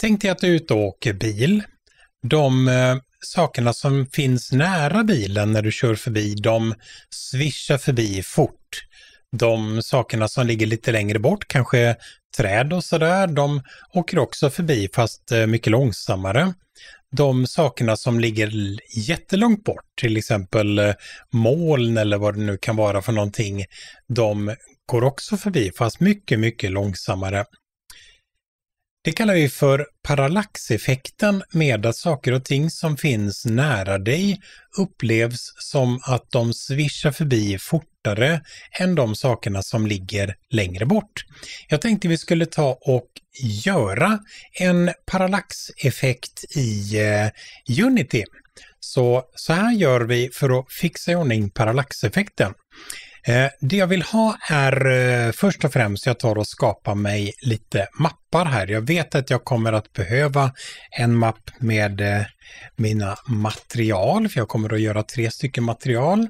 Tänk dig att du är ute och åker bil. De eh, sakerna som finns nära bilen när du kör förbi, de svischar förbi fort. De sakerna som ligger lite längre bort, kanske träd och sådär, de åker också förbi fast eh, mycket långsammare. De sakerna som ligger jättelångt bort, till exempel eh, moln eller vad det nu kan vara för någonting, de går också förbi fast mycket, mycket långsammare. Det kallar vi för parallaxeffekten med att saker och ting som finns nära dig upplevs som att de svischar förbi fortare än de sakerna som ligger längre bort. Jag tänkte vi skulle ta och göra en parallaxeffekt i eh, Unity. Så, så här gör vi för att fixa i ordning parallaxeffekten. Eh, det jag vill ha är eh, först och främst, jag tar och skapar mig lite mappar här. Jag vet att jag kommer att behöva en mapp med eh, mina material, för jag kommer att göra tre stycken material.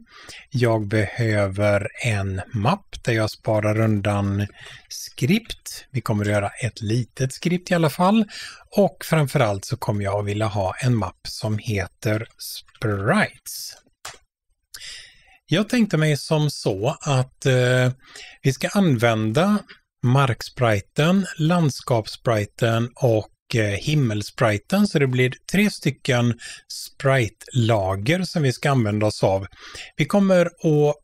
Jag behöver en mapp där jag sparar undan skript. Vi kommer att göra ett litet skript i alla fall. Och framförallt så kommer jag att vilja ha en mapp som heter Sprites. Jag tänkte mig som så att eh, vi ska använda markspriten, landskapsspriten och eh, himmelspriten. Så det blir tre stycken sprite som vi ska använda oss av. Vi kommer att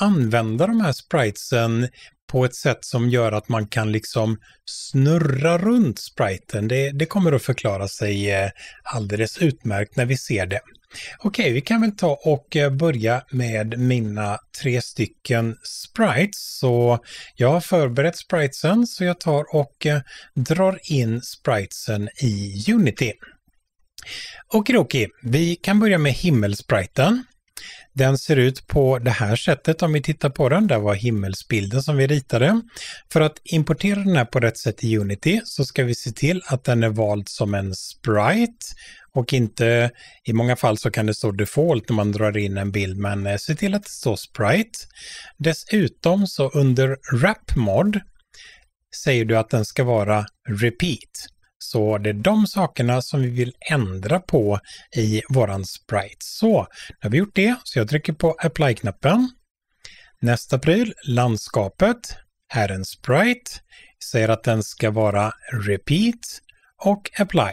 använda de här spritesen på ett sätt som gör att man kan liksom snurra runt spriten. Det, det kommer att förklara sig eh, alldeles utmärkt när vi ser det. Okej, vi kan väl ta och eh, börja med mina tre stycken sprites. Så jag har förberett spritesen så jag tar och eh, drar in spritesen i Unity. Okej, vi kan börja med himmelspriten. Den ser ut på det här sättet om vi tittar på den. Där var himmelsbilden som vi ritade. För att importera den här på rätt sätt i Unity så ska vi se till att den är vald som en sprite och inte, i många fall så kan det stå default när man drar in en bild, men eh, se till att det står sprite. Dessutom så under wrap mod säger du att den ska vara repeat. Så det är de sakerna som vi vill ändra på i våran sprite. Så nu har vi gjort det, så jag trycker på apply-knappen. Nästa pryl, landskapet. Här är en sprite. Jag säger att den ska vara repeat och apply.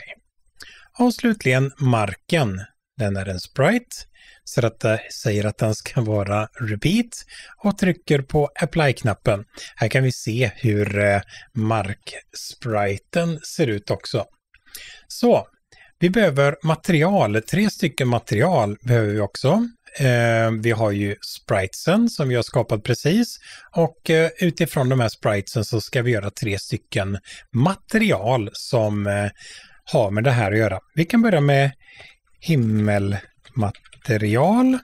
Och slutligen marken. Den är en sprite så att det säger att den ska vara repeat och trycker på apply-knappen. Här kan vi se hur eh, markspriten ser ut också. Så, vi behöver material, tre stycken material behöver vi också. Eh, vi har ju spritesen som vi har skapat precis och eh, utifrån de här spritesen så ska vi göra tre stycken material som har med det här att göra. Vi kan börja med himmel material.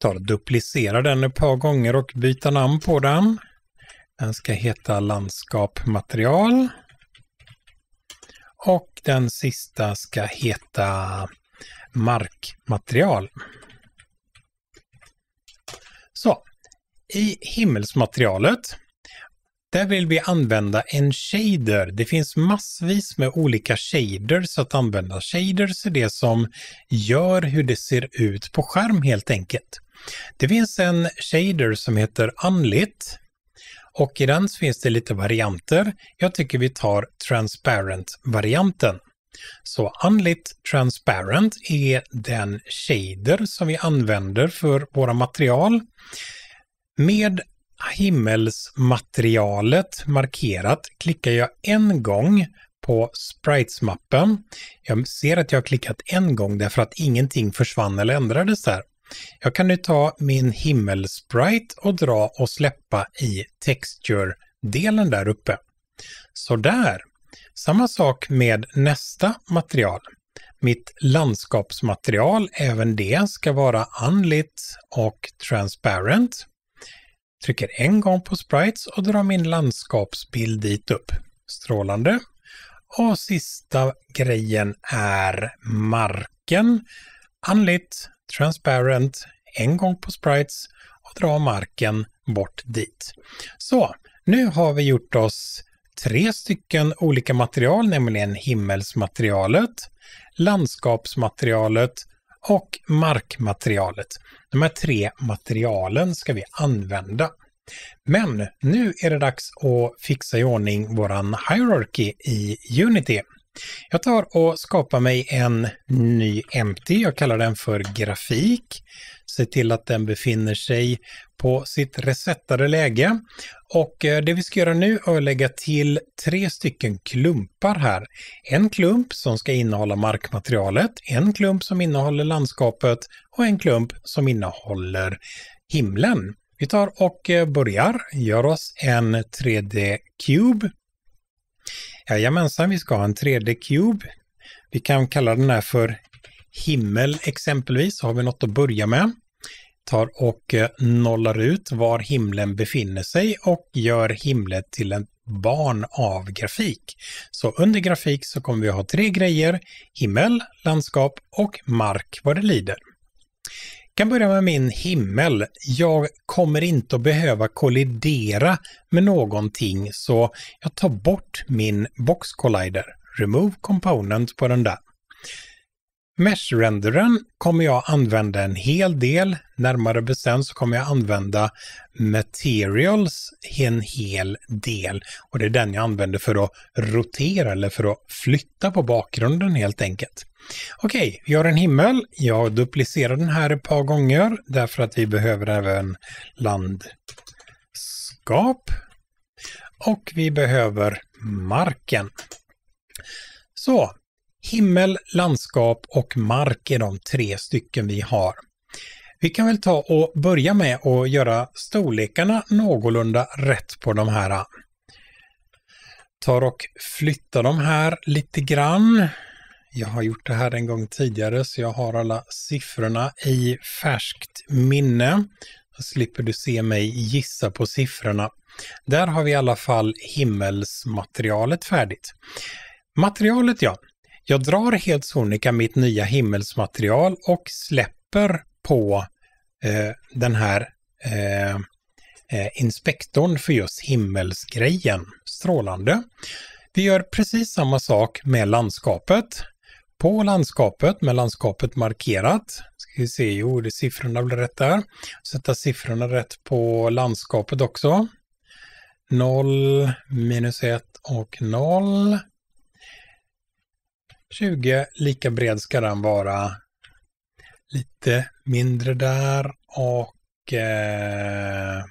tar och duplicera den ett par gånger och byter namn på den. Den ska heta landskap material. Och den sista ska heta markmaterial. Så, i himmelsmaterialet där vill vi använda en shader. Det finns massvis med olika shaders att använda. Shaders är det som gör hur det ser ut på skärm helt enkelt. Det finns en shader som heter Unlit och i den så finns det lite varianter. Jag tycker vi tar Transparent-varianten. Så Unlit Transparent är den shader som vi använder för våra material. Med himmelsmaterialet markerat klickar jag en gång på Sprites-mappen. Jag ser att jag har klickat en gång därför att ingenting försvann eller ändrades där. Jag kan nu ta min himmelsprite och dra och släppa i texture-delen där uppe. Sådär! Samma sak med nästa material. Mitt landskapsmaterial, även det ska vara anlit och transparent. Trycker en gång på Sprites och drar min landskapsbild dit upp. Strålande. Och sista grejen är marken. Anlit, transparent, en gång på Sprites och dra marken bort dit. Så, nu har vi gjort oss tre stycken olika material, nämligen himmelsmaterialet, landskapsmaterialet och markmaterialet. De här tre materialen ska vi använda. Men nu är det dags att fixa i ordning våran hierarchy i Unity. Jag tar och skapar mig en ny MT. Jag kallar den för grafik. Se till att den befinner sig på sitt resettade läge. Och eh, det vi ska göra nu är att lägga till tre stycken klumpar här. En klump som ska innehålla markmaterialet, en klump som innehåller landskapet och en klump som innehåller himlen. Vi tar och eh, börjar, gör oss en 3D-cube Jajamensan, vi ska ha en 3D-cube. Vi kan kalla den här för himmel exempelvis, så har vi något att börja med. Tar och eh, nollar ut var himlen befinner sig och gör himlen till en barn av grafik. Så under grafik så kommer vi ha tre grejer, himmel, landskap och mark vad det lider kan börja med min himmel. Jag kommer inte att behöva kollidera med någonting så jag tar bort min box collider. Remove component på den där. Mesh-rendern kommer jag använda en hel del. Närmare bestämt så kommer jag använda materials en hel del. Och det är den jag använder för att rotera eller för att flytta på bakgrunden helt enkelt. Okej, vi har en himmel. Jag duplicerar den här ett par gånger därför att vi behöver även landskap. Och vi behöver marken. Så, himmel, landskap och mark är de tre stycken vi har. Vi kan väl ta och börja med att göra storlekarna någorlunda rätt på de här. Tar och flyttar de här lite grann. Jag har gjort det här en gång tidigare så jag har alla siffrorna i färskt minne. Då slipper du se mig gissa på siffrorna. Där har vi i alla fall himmelsmaterialet färdigt. Materialet ja. Jag drar helt sonika mitt nya himmelsmaterial och släpper på eh, den här eh, eh inspektorn för just himmelsgrejen. Strålande. Vi gör precis samma sak med landskapet på landskapet med landskapet markerat. Ska vi se, jo, det siffrorna blir rätt där. Sätta siffrorna rätt på landskapet också. 0, minus 1 och 0. 20, lika bred ska den vara. Lite mindre där och eh,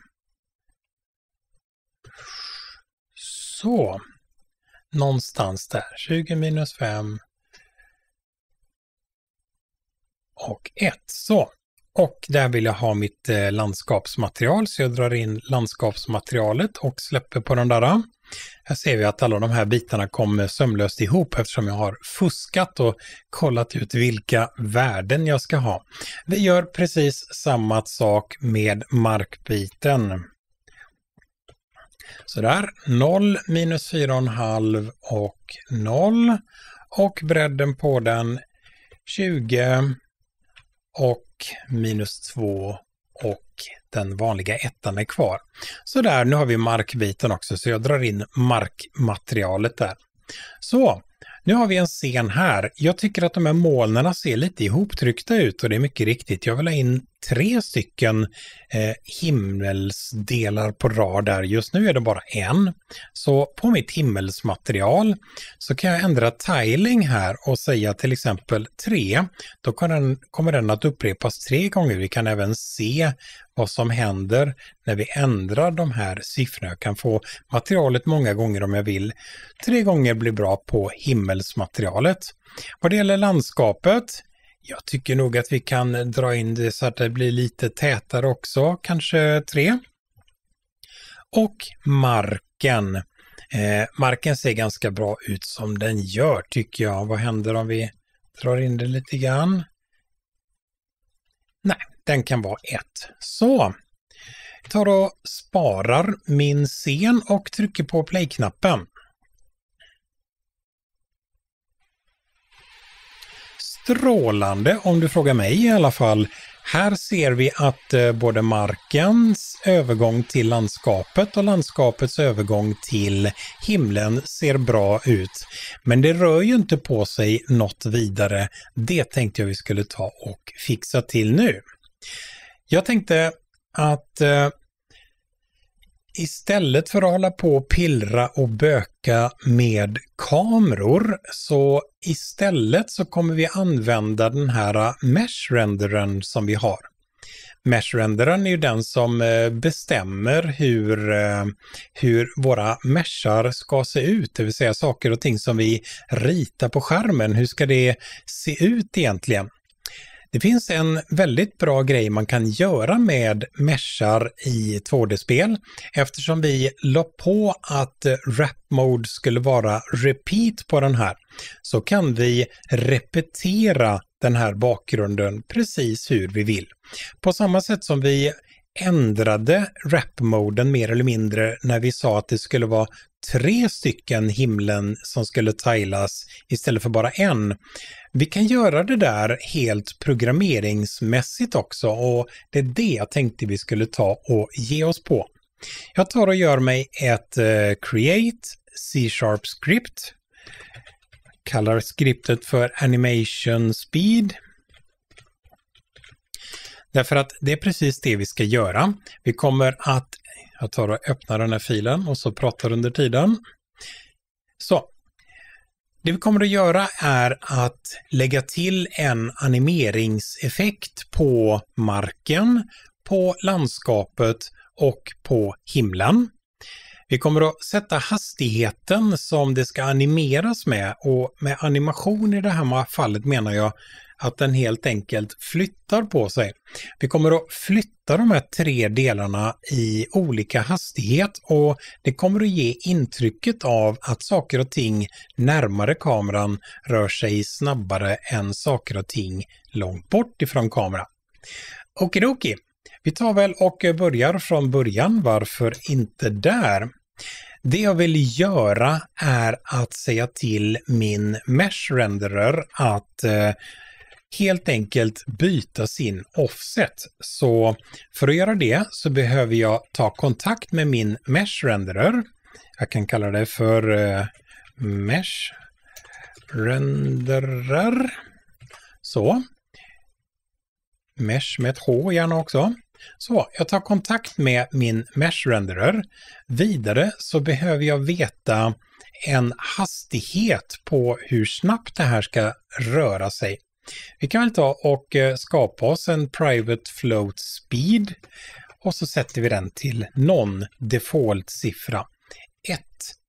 så. Någonstans där, 20 minus 5, och 1. Så. Och där vill jag ha mitt eh, landskapsmaterial, så jag drar in landskapsmaterialet och släpper på den där. Här ser vi att alla de här bitarna kommer eh, sömlöst ihop eftersom jag har fuskat och kollat ut vilka värden jag ska ha. Vi gör precis samma sak med markbiten. Sådär, 0 minus 4,5 och 0. Och bredden på den 20 och minus 2 och den vanliga ettan är kvar. Så där, nu har vi markbiten också, så jag drar in markmaterialet där. Så, nu har vi en scen här. Jag tycker att de här molnen ser lite ihoptryckta ut och det är mycket riktigt. Jag vill ha in tre stycken eh, himmelsdelar på rad där. Just nu är det bara en. Så på mitt himmelsmaterial så kan jag ändra tiling här och säga till exempel tre. Då kommer den, kommer den att upprepas tre gånger. Vi kan även se vad som händer när vi ändrar de här siffrorna. Jag kan få materialet många gånger om jag vill. Tre gånger blir bra på himmelsmaterialet. Vad det gäller landskapet, jag tycker nog att vi kan dra in det så att det blir lite tätare också, kanske tre. Och marken. Eh, marken ser ganska bra ut som den gör tycker jag. Vad händer om vi drar in det lite grann? Nej, den kan vara ett. Så, jag tar och sparar min scen och trycker på play-knappen. Strålande om du frågar mig i alla fall. Här ser vi att eh, både markens övergång till landskapet och landskapets övergång till himlen ser bra ut. Men det rör ju inte på sig något vidare. Det tänkte jag vi skulle ta och fixa till nu. Jag tänkte att eh, istället för att hålla på och pillra och böka med kameror så istället så kommer vi använda den här eh, mesh-renderern som vi har. Mesh-renderern är ju den som eh, bestämmer hur, eh, hur våra meshar ska se ut, det vill säga saker och ting som vi ritar på skärmen. Hur ska det se ut egentligen? Det finns en väldigt bra grej man kan göra med meshar i 2D-spel eftersom vi la på att Wrap Mode skulle vara repeat på den här så kan vi repetera den här bakgrunden precis hur vi vill. På samma sätt som vi ändrade rap-moden mer eller mindre när vi sa att det skulle vara tre stycken himlen som skulle tajlas istället för bara en. Vi kan göra det där helt programmeringsmässigt också och det är det jag tänkte vi skulle ta och ge oss på. Jag tar och gör mig ett eh, create C-sharp script. Kallar skriptet för animation speed. Därför att det är precis det vi ska göra. Vi kommer att, jag tar och öppnar den här filen och så pratar under tiden. Så, det vi kommer att göra är att lägga till en animeringseffekt på marken, på landskapet och på himlen. Vi kommer att sätta hastigheten som det ska animeras med och med animation i det här fallet menar jag att den helt enkelt flyttar på sig. Vi kommer att flytta de här tre delarna i olika hastighet och det kommer att ge intrycket av att saker och ting närmare kameran rör sig snabbare än saker och ting långt bort ifrån kameran. Okidoki, vi tar väl och börjar från början, varför inte där? Det jag vill göra är att säga till min mesh renderer att eh, helt enkelt byta sin offset. Så för att göra det så behöver jag ta kontakt med min Mesh Renderer. Jag kan kalla det för eh, Mesh Renderer. Så. Mesh med ett H gärna också. Så, jag tar kontakt med min Mesh Renderer. Vidare så behöver jag veta en hastighet på hur snabbt det här ska röra sig vi kan väl ta och eh, skapa oss en private float speed och så sätter vi den till någon default-siffra. 1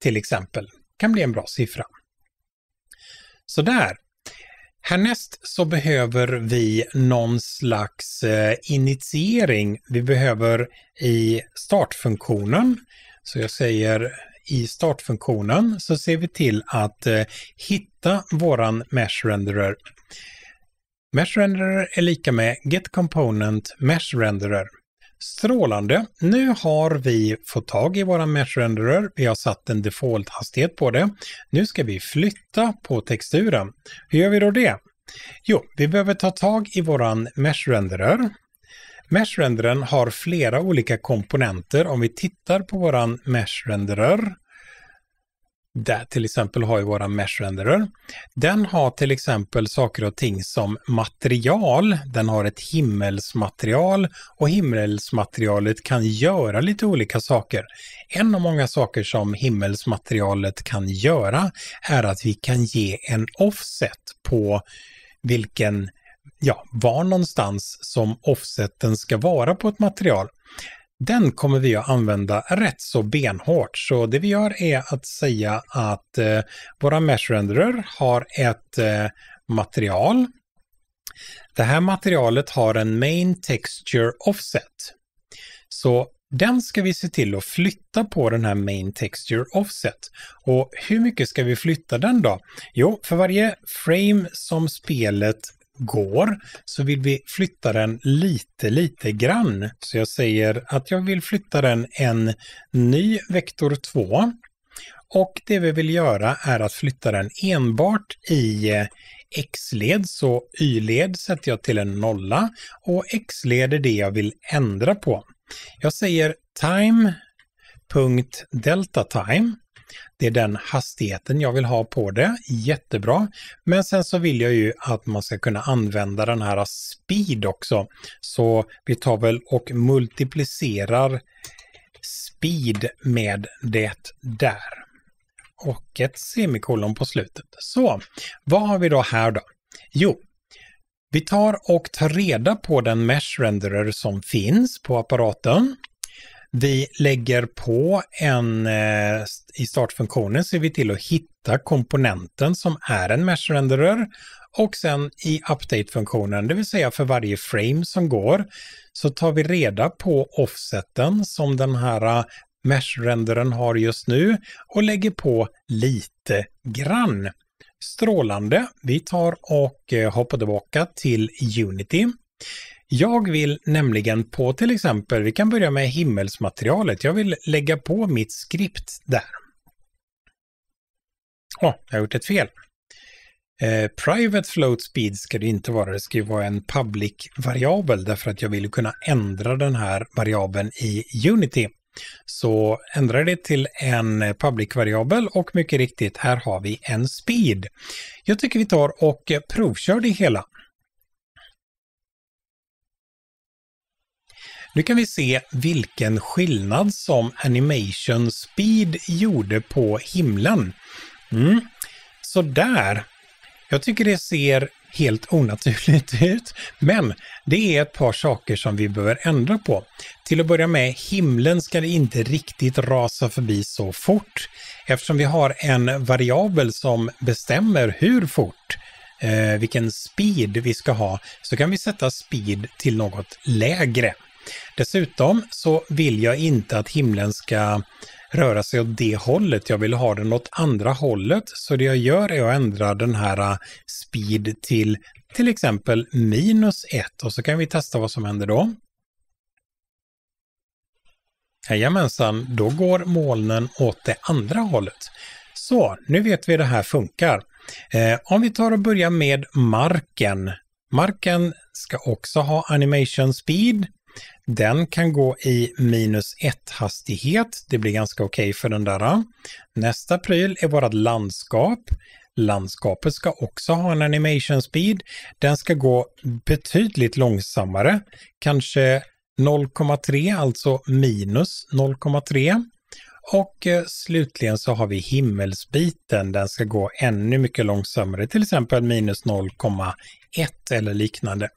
till exempel kan bli en bra siffra. Sådär. Härnäst så behöver vi någon slags eh, initiering. Vi behöver i startfunktionen, så jag säger i startfunktionen, så ser vi till att eh, hitta våran mesh renderer. Mesh Renderer är lika med Get Component Mesh Renderer. Strålande! Nu har vi fått tag i våra Mesh Renderer. Vi har satt en default-hastighet på det. Nu ska vi flytta på texturen. Hur gör vi då det? Jo, vi behöver ta tag i våran Mesh Renderer. Mesh Renderern har flera olika komponenter. Om vi tittar på våran Mesh Renderer där till exempel har ju våra mesh renderer. Den har till exempel saker och ting som material. Den har ett himmelsmaterial och himmelsmaterialet kan göra lite olika saker. En av många saker som himmelsmaterialet kan göra är att vi kan ge en offset på vilken ja, var någonstans som offseten ska vara på ett material. Den kommer vi att använda rätt så benhårt. Så det vi gör är att säga att eh, våra mesh renderer har ett eh, material. Det här materialet har en main texture offset. Så den ska vi se till att flytta på den här main texture offset. Och hur mycket ska vi flytta den då? Jo, för varje frame som spelet går så vill vi flytta den lite, lite grann. Så jag säger att jag vill flytta den en ny vektor 2. Och det vi vill göra är att flytta den enbart i eh, x-led, så y-led sätter jag till en nolla och x-led är det jag vill ändra på. Jag säger time.deltatime det är den hastigheten jag vill ha på det, jättebra. Men sen så vill jag ju att man ska kunna använda den här speed också. Så vi tar väl och multiplicerar speed med det där. Och ett semikolon på slutet. Så, vad har vi då här då? Jo, vi tar och tar reda på den mesh renderer som finns på apparaten. Vi lägger på en, eh, i startfunktionen ser vi till att hitta komponenten som är en mesh-renderer och sen i update-funktionen, det vill säga för varje frame som går, så tar vi reda på offseten som den här eh, mesh-rendern har just nu och lägger på lite grann. Strålande! Vi tar och eh, hoppar tillbaka till Unity. Jag vill nämligen på till exempel, vi kan börja med himmelsmaterialet, jag vill lägga på mitt skript där. Åh, oh, jag har gjort ett fel. Eh, private float speed ska det inte vara, det ska ju vara en public-variabel därför att jag vill kunna ändra den här variabeln i Unity. Så ändrar det till en public-variabel och mycket riktigt, här har vi en speed. Jag tycker vi tar och provkör det hela. Nu kan vi se vilken skillnad som Animation Speed gjorde på himlen. Mm. Så där. Jag tycker det ser helt onaturligt ut, men det är ett par saker som vi behöver ändra på. Till att börja med, himlen ska inte riktigt rasa förbi så fort eftersom vi har en variabel som bestämmer hur fort, eh, vilken speed vi ska ha, så kan vi sätta speed till något lägre. Dessutom så vill jag inte att himlen ska röra sig åt det hållet, jag vill ha den åt andra hållet. Så det jag gör är att ändra den här äh, speed till till exempel minus 1 och så kan vi testa vad som händer då. Jajamensan, då går molnen åt det andra hållet. Så, nu vet vi hur det här funkar. Eh, om vi tar och börjar med marken. Marken ska också ha animation speed den kan gå i minus 1 hastighet, det blir ganska okej okay för den där. Nästa pryl är vårt landskap. Landskapet ska också ha en animation speed. Den ska gå betydligt långsammare, kanske 0,3, alltså minus 0,3. Och eh, slutligen så har vi himmelsbiten. Den ska gå ännu mycket långsammare, till exempel minus 0,1 eller liknande.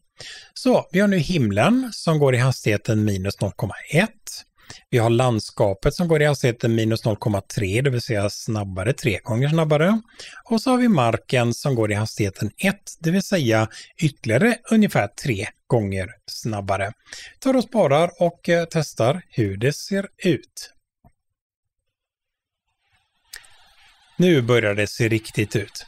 Så vi har nu himlen som går i hastigheten minus 0,1. Vi har landskapet som går i hastigheten minus 0,3, det vill säga snabbare, tre gånger snabbare. Och så har vi marken som går i hastigheten 1, det vill säga ytterligare ungefär tre gånger snabbare. Tar och sparar och eh, testar hur det ser ut. Nu börjar det se riktigt ut.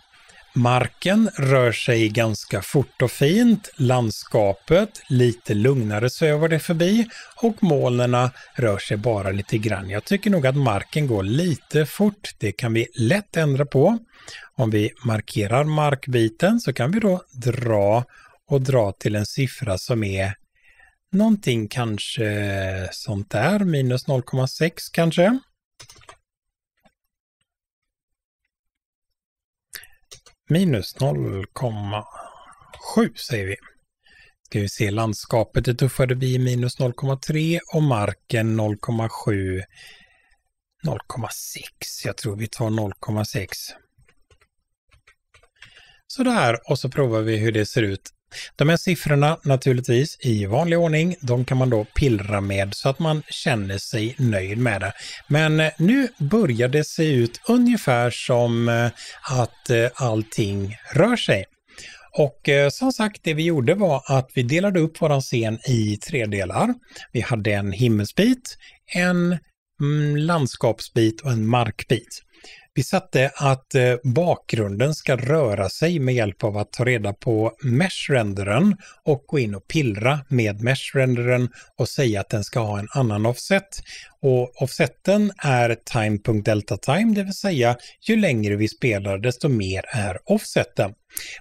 Marken rör sig ganska fort och fint, landskapet lite lugnare svävar det förbi och molnen rör sig bara lite grann. Jag tycker nog att marken går lite fort, det kan vi lätt ändra på. Om vi markerar markbiten så kan vi då dra och dra till en siffra som är någonting kanske sånt där, minus 0,6 kanske. minus 0,7 säger vi. Ska vi se, landskapet det tuffade vi minus 0,3 och marken 0,7 0,6. Jag tror vi tar 0,6. Sådär, och så provar vi hur det ser ut de här siffrorna naturligtvis i vanlig ordning, de kan man då pillra med så att man känner sig nöjd med det. Men eh, nu börjar det se ut ungefär som eh, att eh, allting rör sig. Och som sagt, det vi gjorde var att vi delade upp våran scen i tre delar. Vi hade en himmelsbit, en mm, landskapsbit och en markbit. Vi satte att eh, bakgrunden ska röra sig med hjälp av att ta reda på mesh-rendern och gå in och pillra med mesh-rendern och säga att den ska ha en annan offset. Och offseten är time.deltatime, det vill säga ju längre vi spelar desto mer är offseten.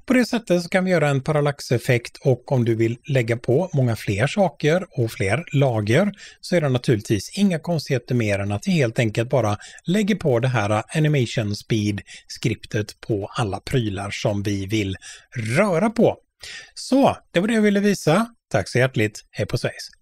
På det sättet så kan vi göra en parallaxeffekt och om du vill lägga på många fler saker och fler lager så är det naturligtvis inga konstigheter mer än att vi helt enkelt bara lägger på det här animation speed-skriptet på alla prylar som vi vill röra på. Så, det var det jag ville visa. Tack så hjärtligt, hej på Sveriges!